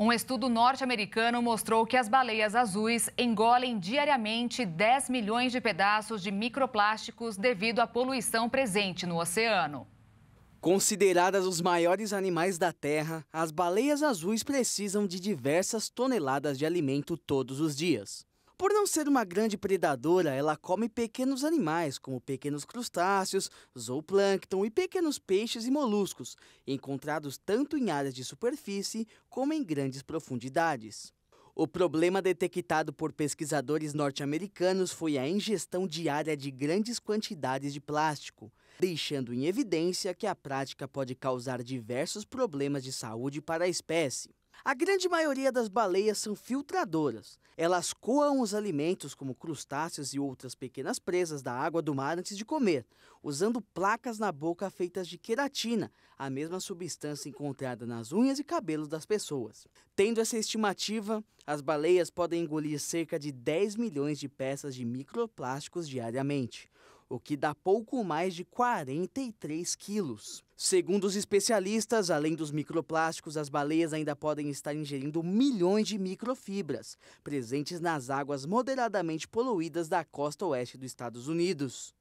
Um estudo norte-americano mostrou que as baleias azuis engolem diariamente 10 milhões de pedaços de microplásticos devido à poluição presente no oceano. Consideradas os maiores animais da Terra, as baleias azuis precisam de diversas toneladas de alimento todos os dias. Por não ser uma grande predadora, ela come pequenos animais, como pequenos crustáceos, zooplâncton e pequenos peixes e moluscos, encontrados tanto em áreas de superfície como em grandes profundidades. O problema detectado por pesquisadores norte-americanos foi a ingestão diária de grandes quantidades de plástico, deixando em evidência que a prática pode causar diversos problemas de saúde para a espécie. A grande maioria das baleias são filtradoras. Elas coam os alimentos, como crustáceos e outras pequenas presas, da água do mar antes de comer, usando placas na boca feitas de queratina, a mesma substância encontrada nas unhas e cabelos das pessoas. Tendo essa estimativa, as baleias podem engolir cerca de 10 milhões de peças de microplásticos diariamente o que dá pouco mais de 43 quilos. Segundo os especialistas, além dos microplásticos, as baleias ainda podem estar ingerindo milhões de microfibras presentes nas águas moderadamente poluídas da costa oeste dos Estados Unidos.